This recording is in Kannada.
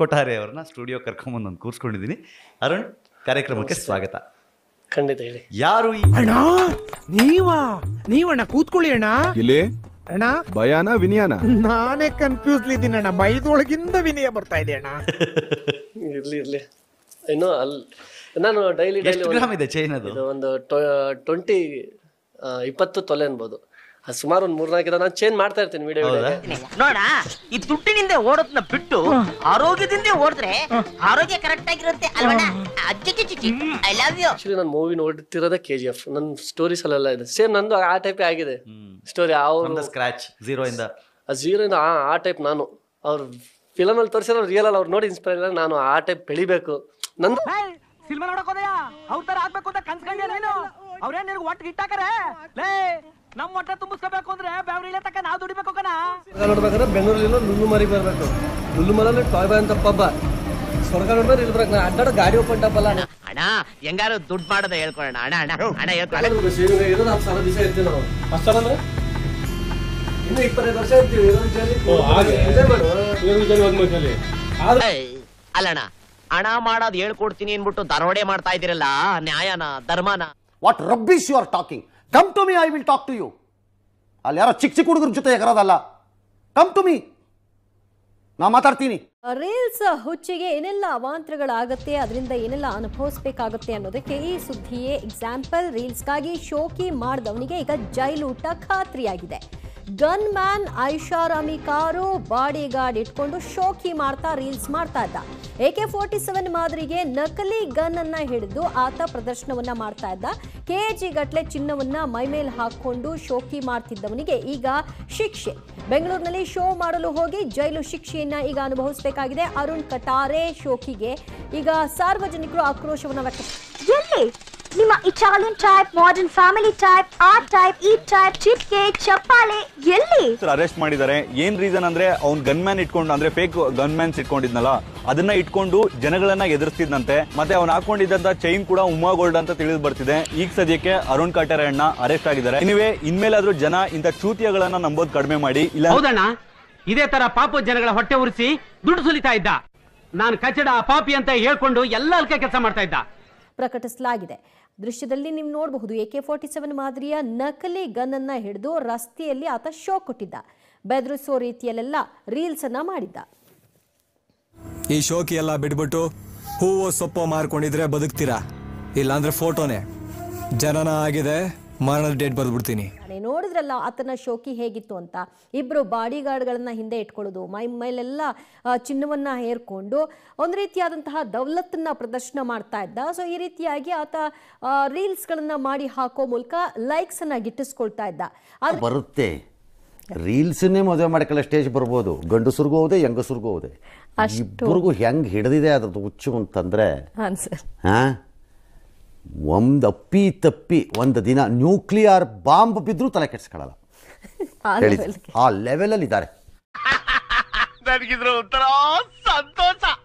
ಕೊಠಾರೆ ಅವ್ರನ್ನ ಸ್ಟುಡಿಯೋ ಕರ್ಕೊಂಬಂದು ನಾನು ಕೂರಿಸ್ಕೊಂಡಿದ್ದೀನಿ ಅರುಣ್ ಕಾರ್ಯಕ್ರಮಕ್ಕೆ ಸ್ವಾಗತ ಖಂಡಿತ ಹೇಳಿ ಯಾರು ಅಣ್ಣ ನೀವಾ ನೀವಣ್ಣ ಕೂತ್ಕೊಳ್ಳಿ ಅಣ್ಣ ಇಲ್ಲಿ ಅಣ್ಣ ಭಯಾನ ವಿನಿಯಾನ ನಾನೇ ಕನ್ಫ್ಯೂಸ್ ಇದ್ದೀನಿ ಅಣ್ಣ ಬೈದೊಳಗಿಂದ ವಿನಯ ಬರ್ತಾ ಇದೆ ಅಣ್ಣ ಇರ್ಲಿ ಇರ್ಲಿ ಇನ್ನೂ ಅಲ್ಲಿ ನಾನು ಡೈಲಿ ಎಷ್ಟು ಡೈಲಿ ಗ್ರಾಮ್ ಇದೆ ಚೈನ್ ಅದು ಇದು ಒಂದು ಟ್ವೆಂಟಿ ಇಪ್ಪತ್ತು ತೊಲೆ ಅನ್ಬೋದು ಸುಮಾರು ಸುಮಾರು ಒಂದು ಮೂರ್ನಾಲ್ಕು ನಾನು ಚೇಂಜ್ ಮಾಡ್ತಾ ಇರ್ತೀನಿ ವಿಡಿಯೋ ನೋಡ ಈ ದುಡ್ಡಿನಿಂದ ಓಡೋದ್ನ ಬಿಟ್ಟು ಆರೋಗ್ಯದಿಂದ ಓಡಿದ್ರೆ ಆರೋಗ್ಯ ಕರೆಕ್ಟ್ ಆಗಿರುತ್ತೆ ಅಲ್ವಾ ನಾನು ಮೂವಿ ನೋಡ್ತಿರೋದೇ ಕೆ ಜಿ ಎಫ್ ನನ್ ಸ್ಟೋರೀಸ್ ಅಲ್ಲೆಲ್ಲ ಇದೆ ಸೇಮ್ ನಂದು ಆ ಟೈಪ್ ಆಗಿದೆ ಸ್ಟೋರಿ ಅವ್ರ ಸ್ಕ್ರಾಚ್ ಜೀರೋ ಇಂದ ಜೀರೋ ಇಂದ ಆ ಟೈಪ್ ನಾನು ಅವ್ರ ಫಿಲಮ್ ಅಲ್ಲಿ ತೋರಿಸಿದ್ರೆ ರಿಯಲ್ ಅಲ್ಲಿ ಅವ್ರು ನೋಡಿ ಇನ್ಸ್ಪೈರ್ ಇಲ್ಲ ನಾನು ಆ ಟೈಪ್ ಬೆಳಿಬೇಕು ನಂದು ಸಿನಿಮಾ ನೋಡಕ್ ಹೋದಯಾ ಅವ್ರ ತರ ಆಗ್ಬೇಕು ಅಂತ ಕನ್ಸ್ಕೊಂಡಿದ್ಯಾ ನೀನು ಅವ್ರೇ ನಿನಗೆ ಒಟ್ಟು ಗಿಟ್ಟಾಕರ ಲೇ ನಮ್ಮ ಹೊಟ್ಟೆ ತುಂಬಿಸ್ಕೋಬೇಕು ಅಂದ್ರೆ ಬ್ಯಾವ್ರಿಲೆ ತಕ್ಕ ನಾವು ದುಡಿಬೇಕು ಕಣ ನೋಡ್ಬೇಕಾದ್ರೆ ಬೆಂಗಳೂರಲ್ಲಿ ಲುಲ್ಲು ಮರಿ ಬರಬೇಕು ಲುಲ್ಲು ಮರಲ್ಲಿ ಟಾಯ್ ಬಾಯ್ ಅಂತ ಪಬ್ಬ ಸ್ವರ್ಗ ನೋಡ್ಬೇಕು ಇಲ್ಲಿ ಬರಕ್ ನಾ ಅಡ್ಡಾಡ ಗಾಡಿ ಓಪನ್ ಟಪ್ಪಲ್ಲ ಅಣ್ಣ ಹೆಂಗಾರು ದುಡ್ಡು ಮಾಡದ ಹೇಳ್ಕೊಳ್ಳೋಣ ಅಣ್ಣ ಅಣ್ಣ ಅಣ್ಣ ಇರೋದು ಹತ್ತು ಸಾವಿರ ದಿವಸ ಇರ್ತೀವಿ ನಾವು ಹತ್ತು ಸಾವಿರ ಅಂದ್ರೆ ಇನ್ನು ಇಪ್ಪತ್ತೈದು ವರ್ಷ ಇರ್ತೀವಿ ಇರೋದು ಜಲ್ಲಿ ಅಲ್ಲಣ್ಣ ಹಣ ಮಾಡೋದು ಹೇಳ್ಕೊಡ್ತೀನಿ ಅನ್ಬಿಟ್ಟು ದರೋಡೆ ಮಾಡ್ತಾ ಇದ್ದೀರಲ್ಲ ನ್ಯಾಯನ ಧರ್ಮನ what rubbish you are talking come to me I will talk to you ಅಲ್ಲಿ ಯಾರೋ ಚಿಕ್ಕ ಚಿಕ್ಕ ಹುಡುಗರ ಜೊತೆ ಎಗರೋದಲ್ಲ ಕಮ್ ಟು ಮಿ ನಾ ಮಾತಾಡ್ತೀನಿ ರೀಲ್ಸ್ ಹುಚ್ಚಿಗೆ ಏನೆಲ್ಲ ಅವಾಂತರಗಳಾಗತ್ತೆ ಅದರಿಂದ ಏನೆಲ್ಲ ಅನುಭವಿಸ್ಬೇಕಾಗುತ್ತೆ ಅನ್ನೋದಕ್ಕೆ ಈ ಸುದ್ದಿಯೇ ಎಕ್ಸಾಂಪಲ್ ರೀಲ್ಸ್ಗಾಗಿ ಶೋಕಿ ಮಾಡಿದವನಿಗೆ ಈಗ ಜೈಲೂಟ ಖಾತ್ರಿಯಾಗಿದೆ ಗನ್ ಮ್ಯಾನ್ ಐಷಾರಾಮಿ ಕಾರು ಬಾಡಿ ಗಾರ್ಡ್ ಇಟ್ಕೊಂಡು ಶೋಕಿ ಮಾಡ್ತಾ ರೀಲ್ಸ್ ಮಾಡ್ತಾ ಇದ್ದ ಎ ಕೆ ಫೋರ್ಟಿ ಸೆವೆನ್ ಮಾದರಿಗೆ ನಕಲಿ ಗನ್ ಅನ್ನ ಹಿಡಿದು ಆತ ಪ್ರದರ್ಶನವನ್ನ ಮಾಡ್ತಾ ಇದ್ದ ಜಿ ಗಟ್ಲೆ ಚಿನ್ನವನ್ನ ಮೈಮೇಲೆ ಹಾಕೊಂಡು ಶೋಕಿ ಮಾಡ್ತಿದ್ದವನಿಗೆ ಈಗ ಶಿಕ್ಷೆ ಬೆಂಗಳೂರಿನಲ್ಲಿ ಶೋ ಮಾಡಲು ಹೋಗಿ ಜೈಲು ಶಿಕ್ಷೆಯನ್ನ ಈಗ ಅನುಭವಿಸಬೇಕಾಗಿದೆ ಅರುಣ್ ಕಟಾರೆ ಶೋಕಿಗೆ ಈಗ ಸಾರ್ವಜನಿಕರು ಆಕ್ರೋಶವನ್ನು ವ್ಯಕ್ತ ನಿಮ್ಮ ಚಾಲೂನ್ ಟೈಪ್ ಮಾಡರ್ನ್ ಫ್ಯಾಮಿಲಿ ಟೈಪ್ ಆ ಟೈಪ್ ಈ ಟೈಪ್ ಚಿಟ್ಕೆ ಚಪ್ಪಾಳೆ ಎಲ್ಲಿ ಸರ್ ಅರೆಸ್ಟ್ ಮಾಡಿದ್ದಾರೆ ಏನ್ ರೀಸನ್ ಅಂದ್ರೆ ಅವ್ನ್ ಗನ್ ಮ್ಯಾನ್ ಇಟ್ಕೊಂಡು ಅಂದ್ರೆ ಫೇಕ್ ಗನ್ ಮ್ಯಾನ್ಸ್ ಇಟ್ಕೊಂಡಿದ್ನಲ್ಲ ಅದನ್ನ ಇಟ್ಕೊಂಡು ಜನಗಳನ್ನ ಎದುರಿಸ್ತಿದ್ನಂತೆ ಮತ್ತೆ ಅವ್ನ್ ಹಾಕೊಂಡಿದ್ದಂತ ಚೈನ್ ಕೂಡ ಉಮಾ ಗೋಲ್ಡ್ ಅಂತ ತಿಳಿದು ಬರ್ತಿದೆ ಈಗ ಸದ್ಯಕ್ಕೆ ಅರುಣ್ ಅಣ್ಣ ಅರೆಸ್ಟ್ ಆಗಿದ್ದಾರೆ ನೀವೇ ಇನ್ಮೇಲಾದ್ರೂ ಜನ ಇಂತ ಚೂತಿಯಗಳನ್ನ ನಂಬೋದು ಕಡಿಮೆ ಮಾಡಿ ಇಲ್ಲ ಹೌದಣ್ಣ ಇದೇ ತರ ಪಾಪ ಜನಗಳ ಹೊಟ್ಟೆ ಉರಿಸಿ ದುಡ್ಡು ಸುಲಿತಾ ಇದ್ದ ನಾನು ಕಚಡ ಪಾಪಿ ಅಂತ ಹೇಳ್ಕೊಂಡು ಎಲ್ಲ ಅಲ್ಕ ಕೆಲಸ ಮಾಡ್ತಾ ಇದ್ದ ಪ್ರಕಟಿಸಲಾಗಿದೆ ದೃಶ್ಯದಲ್ಲಿ ನೀವು ನೋಡಬಹುದು ಎ ಕೆ ಫೋರ್ಟಿ ಸೆವೆನ್ ಮಾದರಿಯ ನಕಲಿ ಗನ್ನನ್ನು ಹಿಡಿದು ರಸ್ತೆಯಲ್ಲಿ ಆತ ಶೋಕ್ ಕೊಟ್ಟಿದ್ದ ಬೆದರಿಸುವ ರೀತಿಯಲ್ಲೆಲ್ಲ ರೀಲ್ಸ್ ಅನ್ನ ಮಾಡಿದ್ದ ಈ ಶೋಕಿ ಎಲ್ಲ ಬಿಟ್ಬಿಟ್ಟು ಹೂವು ಸೊಪ್ಪು ಮಾರ್ಕೊಂಡಿದ್ರೆ ಬದುಕ್ತೀರಾ ಇಲ್ಲಾಂದ್ರೆ ಫೋಟೋನೇ ಜನನ ಆಗಿದೆ ಮರಣ ಡೇಟ್ ಬರೆದ್ಬಿಡ್ತೀನಿ ನೋಡಿದ್ರಲ್ಲ ಆತನ ಶೋಕಿ ಹೇಗಿತ್ತು ಅಂತ ಇಬ್ರು ಬಾಡಿ ಗಾರ್ಡ್ಗಳನ್ನ ಹಿಂದೆ ಇಟ್ಕೊಳ್ಳೋದು ಮೈ ಮೇಲೆಲ್ಲ ಚಿನ್ನವನ್ನ ಹೇರ್ಕೊಂಡು ಒಂದು ರೀತಿಯಾದಂತಹ ದೌಲತ್ತನ್ನ ಪ್ರದರ್ಶನ ಮಾಡ್ತಾ ಇದ್ದ ಸೊ ಈ ರೀತಿಯಾಗಿ ಆತ ರೀಲ್ಸ್ಗಳನ್ನು ಮಾಡಿ ಹಾಕೋ ಮೂಲಕ ಲೈಕ್ಸ್ ಅನ್ನ ಗಿಟ್ಟಿಸ್ಕೊಳ್ತಾ ಇದ್ದ ಬರುತ್ತೆ ರೀಲ್ಸನ್ನೇ ಮದುವೆ ಮಾಡ್ಕೊಳ್ಳೋ ಸ್ಟೇಜ್ ಬರ್ಬೋದು ಗಂಡಸ್ರಿಗೂ ಹೋದೆ ಹೆಂಗಸ್ರಿಗೂ ಹೋದೆ ಇಬ್ಬರಿಗೂ ಹೆಂಗೆ ಹಿಡಿದಿದೆ ಅದ್ರದ್ದು ಹುಚ್ಚು ಅಂತಂದರೆ ಹಾಂ ಒಂದು ಅಪ್ಪಿ ತಪ್ಪಿ ಒಂದು ದಿನ ನ್ಯೂಕ್ಲಿಯರ್ ಬಾಂಬ್ ಬಿದ್ರು ತಲೆ ಕೆಡಿಸ್ಕೊಳ್ಳಲ್ಲ ಆ ಲೆವೆಲಲ್ಲಿ ಇದ್ದಾರೆ ಸಂತೋಷ